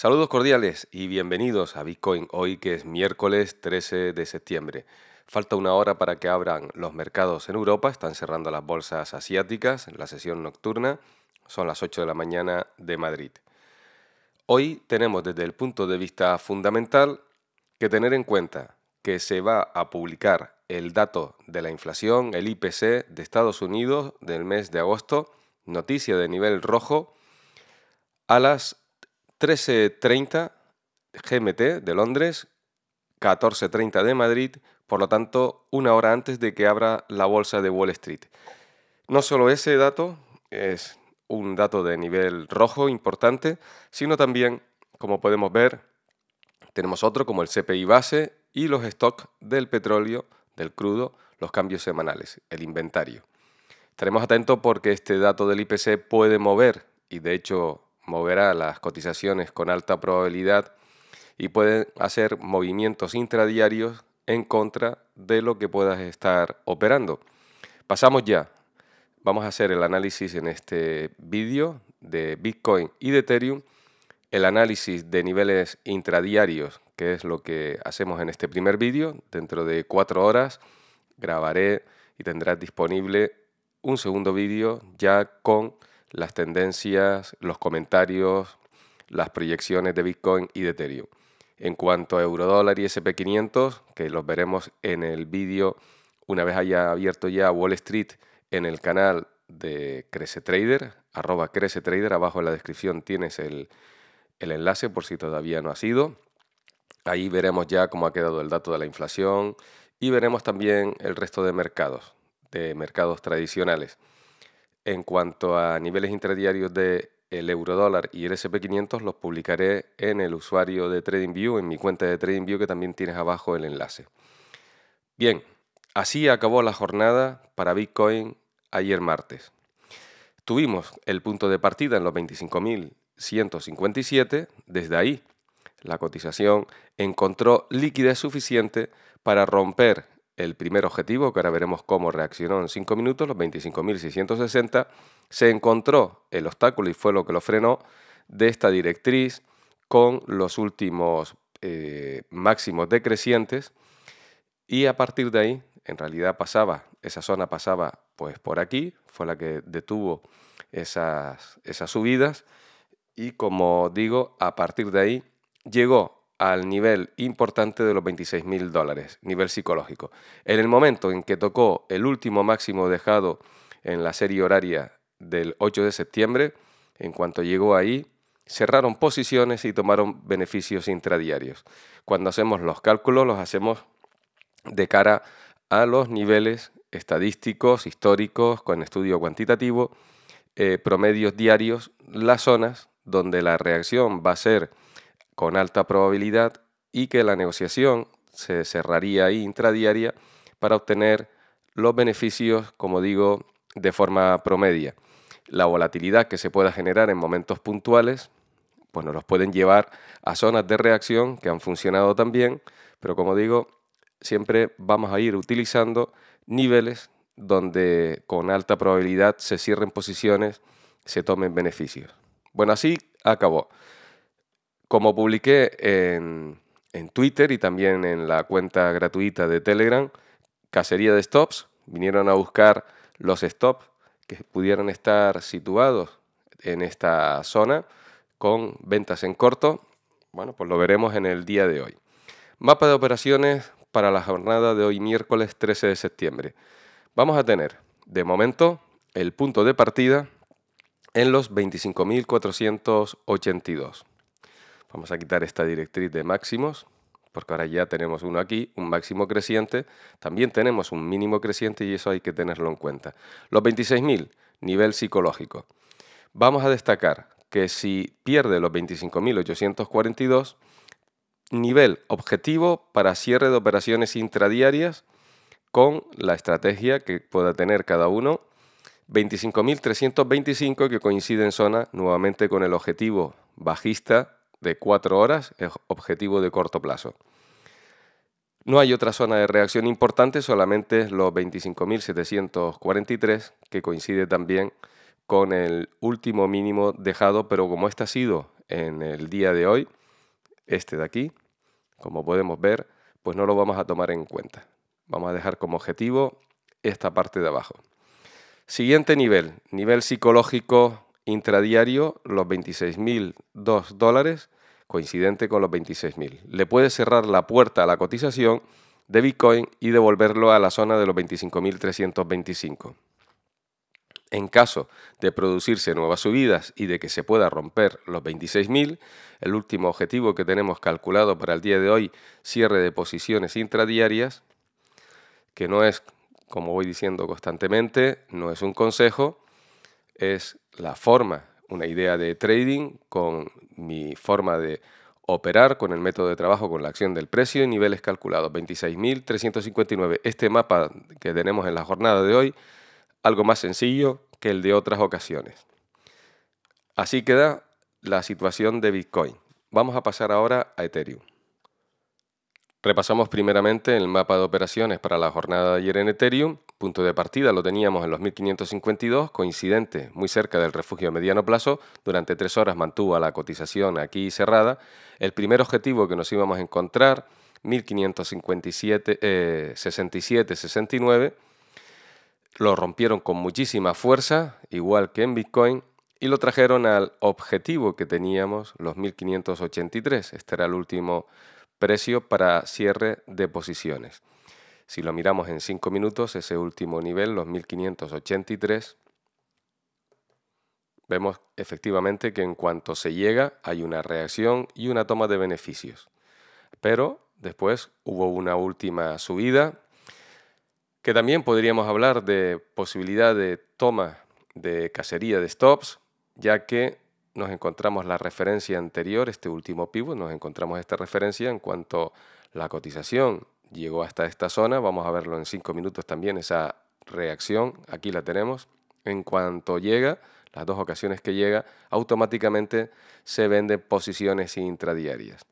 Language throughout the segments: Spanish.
Saludos cordiales y bienvenidos a Bitcoin hoy que es miércoles 13 de septiembre. Falta una hora para que abran los mercados en Europa, están cerrando las bolsas asiáticas, en la sesión nocturna, son las 8 de la mañana de Madrid. Hoy tenemos desde el punto de vista fundamental que tener en cuenta que se va a publicar el dato de la inflación, el IPC de Estados Unidos del mes de agosto, noticia de nivel rojo, a las 13.30 GMT de Londres, 14.30 de Madrid, por lo tanto, una hora antes de que abra la bolsa de Wall Street. No solo ese dato es un dato de nivel rojo importante, sino también, como podemos ver, tenemos otro como el CPI base y los stocks del petróleo, del crudo, los cambios semanales, el inventario. Estaremos atentos porque este dato del IPC puede mover, y de hecho moverá las cotizaciones con alta probabilidad y pueden hacer movimientos intradiarios en contra de lo que puedas estar operando. Pasamos ya. Vamos a hacer el análisis en este vídeo de Bitcoin y de Ethereum, el análisis de niveles intradiarios, que es lo que hacemos en este primer vídeo. Dentro de cuatro horas grabaré y tendrás disponible un segundo vídeo ya con las tendencias, los comentarios, las proyecciones de Bitcoin y de Ethereum. En cuanto a eurodólar y SP500, que los veremos en el vídeo una vez haya abierto ya Wall Street en el canal de Crece Trader, arroba Crece Trader, abajo en la descripción tienes el, el enlace por si todavía no ha sido. Ahí veremos ya cómo ha quedado el dato de la inflación y veremos también el resto de mercados, de mercados tradicionales en cuanto a niveles interdiarios de el eurodólar y el SP500 los publicaré en el usuario de TradingView, en mi cuenta de TradingView que también tienes abajo el enlace. Bien, así acabó la jornada para Bitcoin ayer martes. Tuvimos el punto de partida en los 25.157, desde ahí la cotización encontró liquidez suficiente para romper el primer objetivo, que ahora veremos cómo reaccionó en 5 minutos, los 25.660, se encontró el obstáculo y fue lo que lo frenó de esta directriz con los últimos eh, máximos decrecientes y a partir de ahí, en realidad pasaba, esa zona pasaba pues por aquí, fue la que detuvo esas, esas subidas y como digo, a partir de ahí llegó al nivel importante de los 26 mil dólares, nivel psicológico. En el momento en que tocó el último máximo dejado en la serie horaria del 8 de septiembre, en cuanto llegó ahí, cerraron posiciones y tomaron beneficios intradiarios. Cuando hacemos los cálculos, los hacemos de cara a los niveles estadísticos, históricos, con estudio cuantitativo, eh, promedios diarios, las zonas donde la reacción va a ser con alta probabilidad y que la negociación se cerraría ahí intradiaria para obtener los beneficios, como digo, de forma promedia. La volatilidad que se pueda generar en momentos puntuales, pues nos los pueden llevar a zonas de reacción que han funcionado también, pero como digo, siempre vamos a ir utilizando niveles donde con alta probabilidad se cierren posiciones, se tomen beneficios. Bueno, así acabó como publiqué en, Twitter y también en la cuenta gratuita de Telegram, cacería de stops, vinieron a buscar los stops que pudieran estar situados en esta zona con ventas en corto. Bueno, pues lo veremos en el día de hoy. Mapa de operaciones para la jornada de hoy miércoles 13 de septiembre. Vamos a tener de momento el punto de partida en los 25.482. Vamos a quitar esta directriz de máximos, porque ahora ya tenemos uno aquí, un máximo creciente, también tenemos un mínimo creciente y eso hay que tenerlo en cuenta. Los 26.000, nivel psicológico. Vamos a destacar que si pierde los 25.842, nivel objetivo para cierre de operaciones intradiarias con la estrategia que pueda tener cada uno. 25.325 que coincide en zona nuevamente con el objetivo bajista de cuatro horas es objetivo de corto plazo. No hay otra zona de reacción importante, solamente los 25.743, que coincide también con el último mínimo dejado, pero como este ha sido en el día de hoy, este de aquí, como podemos ver, pues no lo vamos a tomar en cuenta. Vamos a dejar como objetivo esta parte de abajo. Siguiente nivel, nivel psicológico intradiario los 26.002 dólares, coincidente con los 26.000. Le puede cerrar la puerta a la cotización de Bitcoin y devolverlo a la zona de los 25.325. En caso de producirse nuevas subidas y de que se pueda romper los 26.000, el último objetivo que tenemos calculado para el día de hoy, cierre de posiciones intradiarias, que no es, como voy diciendo constantemente, no es un consejo, es la forma, una idea de trading con mi forma de operar con el método de trabajo, con la acción del precio y niveles calculados, 26.359. Este mapa que tenemos en la jornada de hoy, algo más sencillo que el de otras ocasiones. Así queda la situación de Bitcoin. Vamos a pasar ahora a Ethereum. Repasamos primeramente el mapa de operaciones para la jornada de ayer en Ethereum. Punto de partida lo teníamos en los 1552, coincidente, muy cerca del refugio a mediano plazo. Durante tres horas mantuvo la cotización aquí cerrada. El primer objetivo que nos íbamos a encontrar, 1557, 69, eh, lo rompieron con muchísima fuerza, igual que en Bitcoin, y lo trajeron al objetivo que teníamos, los 1583. Este era el último precio para cierre de posiciones. Si lo miramos en 5 minutos, ese último nivel, los 1583, vemos efectivamente que en cuanto se llega hay una reacción y una toma de beneficios. Pero después hubo una última subida, que también podríamos hablar de posibilidad de toma de cacería de stops, ya que nos encontramos la referencia anterior, este último pivot, nos encontramos esta referencia en cuanto la cotización llegó hasta esta zona, vamos a verlo en cinco minutos también, esa reacción, aquí la tenemos, en cuanto llega, las dos ocasiones que llega, automáticamente se venden posiciones intradiarias.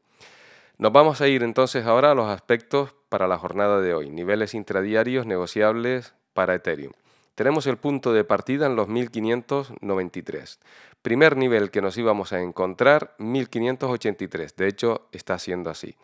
Nos vamos a ir entonces ahora a los aspectos para la jornada de hoy, niveles intradiarios negociables para Ethereum tenemos el punto de partida en los 1593. Primer nivel que nos íbamos a encontrar, 1583. De hecho, está siendo así.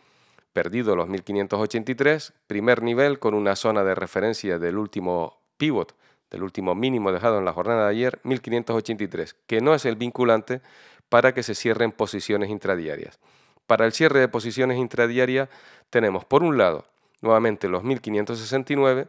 Perdido los 1583, primer nivel con una zona de referencia del último pivot, del último mínimo dejado en la jornada de ayer, 1583, que no es el vinculante para que se cierren posiciones intradiarias. Para el cierre de posiciones intradiarias tenemos, por un lado, nuevamente los 1569,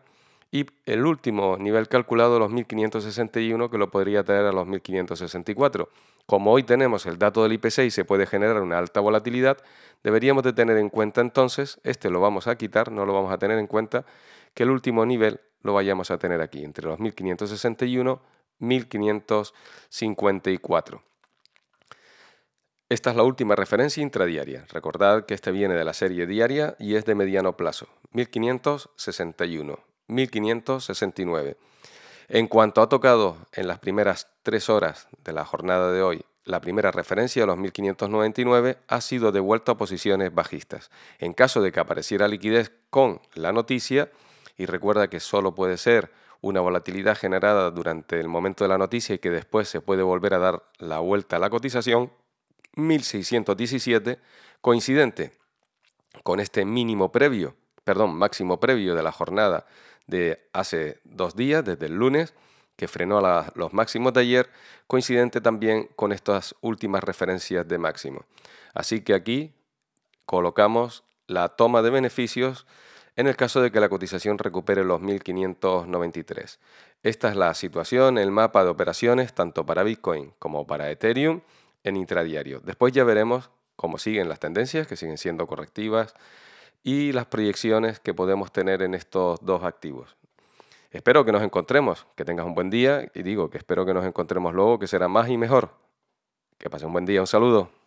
y el último nivel calculado los 1561 que lo podría tener a los 1564. Como hoy tenemos el dato del IPC y se puede generar una alta volatilidad, deberíamos de tener en cuenta entonces, este lo vamos a quitar, no lo vamos a tener en cuenta, que el último nivel lo vayamos a tener aquí, entre los 1561 y 1554. Esta es la última referencia intradiaria. Recordad que este viene de la serie diaria y es de mediano plazo, 1561. 1569. En cuanto ha tocado en las primeras tres horas de la jornada de hoy la primera referencia a los 1599 ha sido devuelta a posiciones bajistas. En caso de que apareciera liquidez con la noticia, y recuerda que solo puede ser una volatilidad generada durante el momento de la noticia y que después se puede volver a dar la vuelta a la cotización, 1617, coincidente con este mínimo previo perdón, máximo previo de la jornada de hace dos días, desde el lunes, que frenó a los máximos de ayer, coincidente también con estas últimas referencias de máximo. Así que aquí colocamos la toma de beneficios en el caso de que la cotización recupere los 1.593. Esta es la situación, el mapa de operaciones, tanto para Bitcoin como para Ethereum en intradiario. Después ya veremos cómo siguen las tendencias, que siguen siendo correctivas y las proyecciones que podemos tener en estos dos activos. Espero que nos encontremos, que tengas un buen día y digo que espero que nos encontremos luego, que será más y mejor. Que pase un buen día, un saludo.